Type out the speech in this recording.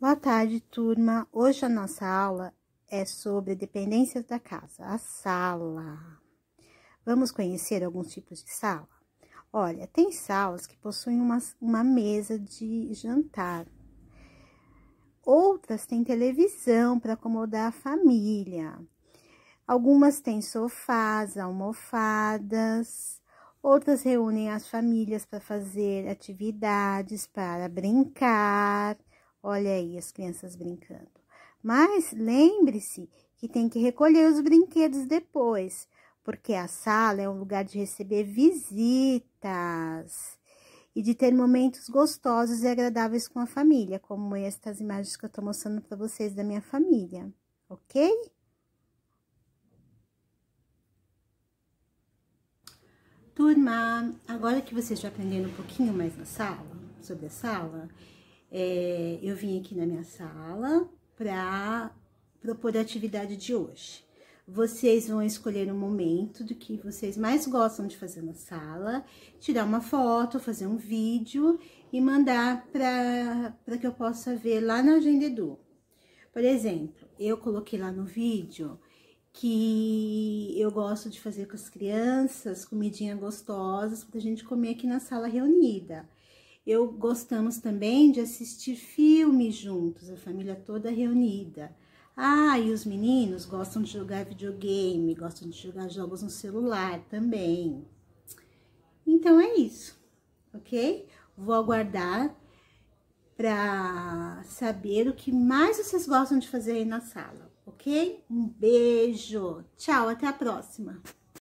Boa tarde, turma. Hoje a nossa aula é sobre dependências da casa, a sala. Vamos conhecer alguns tipos de sala? Olha, tem salas que possuem uma, uma mesa de jantar. Outras têm televisão para acomodar a família. Algumas têm sofás, almofadas. Outras reúnem as famílias para fazer atividades, para brincar Olha aí as crianças brincando. Mas lembre-se que tem que recolher os brinquedos depois, porque a sala é um lugar de receber visitas e de ter momentos gostosos e agradáveis com a família, como estas imagens que eu estou mostrando para vocês da minha família, ok? Turma, agora que vocês já aprenderam um pouquinho mais na sala, sobre a sala, é, eu vim aqui na minha sala para propor a atividade de hoje. Vocês vão escolher um momento do que vocês mais gostam de fazer na sala, tirar uma foto, fazer um vídeo e mandar para que eu possa ver lá na agenda Edu. Por exemplo, eu coloquei lá no vídeo que eu gosto de fazer com as crianças comidinha gostosas para a gente comer aqui na sala reunida. Eu gostamos também de assistir filmes juntos, a família toda reunida. Ah, e os meninos gostam de jogar videogame, gostam de jogar jogos no celular também. Então é isso, ok? Vou aguardar para saber o que mais vocês gostam de fazer aí na sala, ok? Um beijo, tchau, até a próxima!